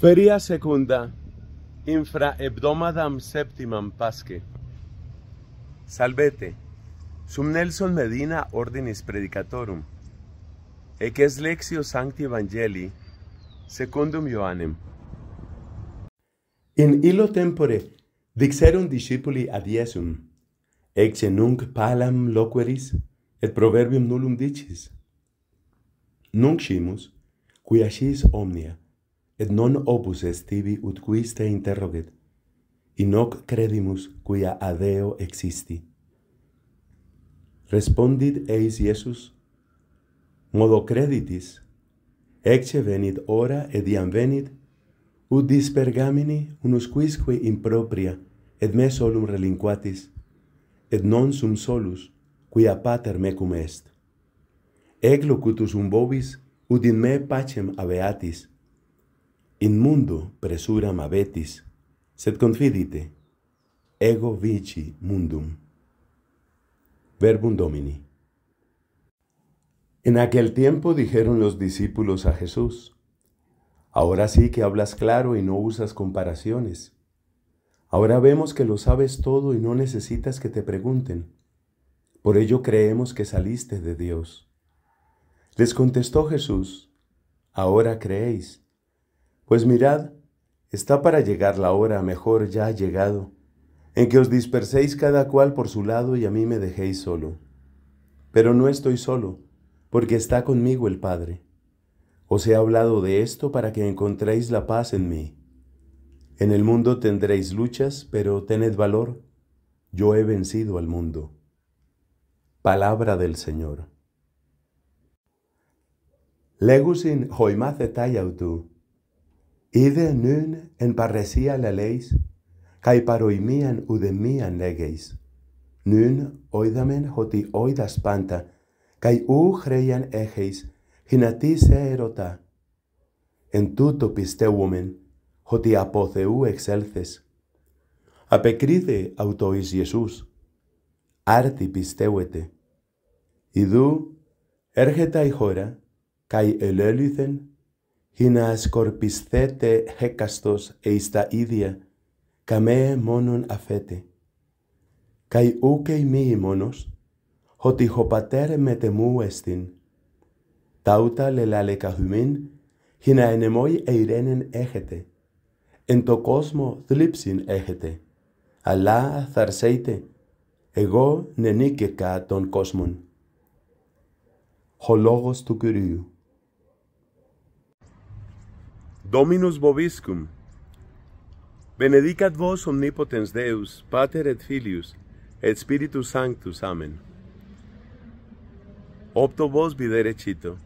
Feria secunda infra hebdomadam septimam pasque. Salvete, sum Nelson Medina ordinis predicatorum, ec es lexio sancti evangelii secundum Ioannem. In illo tempore dixerum discipuli ad Iesum, ecce nunc palam loqueris et proverbium nullum dicis. Nunc scimus, quia scis omnia, et non opus est tibi, ut quis te interroget. In hoc credimus, quia adeo existi. Respondit eis Iesus, modo creditis, ecce venit ora, et iam venit, ut dispergamini, unus quisque impropria, et me solum relinquatis, et non sum solus, quia pater mecum est. Ec locutus um bovis, ut in me pacem aveatis, Inmundo presuram abetis, sed confidite, ego vici mundum. Verbum Domini. En aquel tiempo dijeron los discípulos a Jesús, Ahora sí que hablas claro y no usas comparaciones. Ahora vemos que lo sabes todo y no necesitas que te pregunten. Por ello creemos que saliste de Dios. Les contestó Jesús, Ahora creéis. Pues mirad, está para llegar la hora, mejor ya ha llegado, en que os disperséis cada cual por su lado y a mí me dejéis solo. Pero no estoy solo, porque está conmigo el Padre. Os he hablado de esto para que encontréis la paz en mí. En el mundo tendréis luchas, pero tened valor. Yo he vencido al mundo. Palabra del Señor. Legusin hoimacetai autu, Είδε νυν εν παρεσία λαλείς, καί παροιμίαν ουδεμίαν λέγεις. Νυν οίδαμεν ότι οίδας πάντα, καί ου χρέιαν έχεις, χινατή σε ερωτά. Εν τούτο πιστεύομεν, ότι από Θεού εξέλθες. Απεκρίδε αυτό εις Ιησούς, άρτη πιστεύετε. Ιδού έρχεται η χώρα, καί ελέλυθεν ή να σκορπισθέτε έκαστος εις τα ίδια, καμέ μόνον αφέτε. Καί ούκαι μη μόνος, ότι ο πατέρ με τεμού εστίν. Ταύτα λελάλε καθουμήν, ή να ενεμόι ειρένεν έχετε. Εν το κόσμο θλίψιν έχετε, αλλά θαρσέιτε, εγώ νενίκεκα των κόσμον. Ο λόγος του Κυρίου. Dominus vobiscum. Benedicat vos omnipotens Deus, Pater et Filius, et Spiritus Sanctus. Amen. Opto vos videre cito.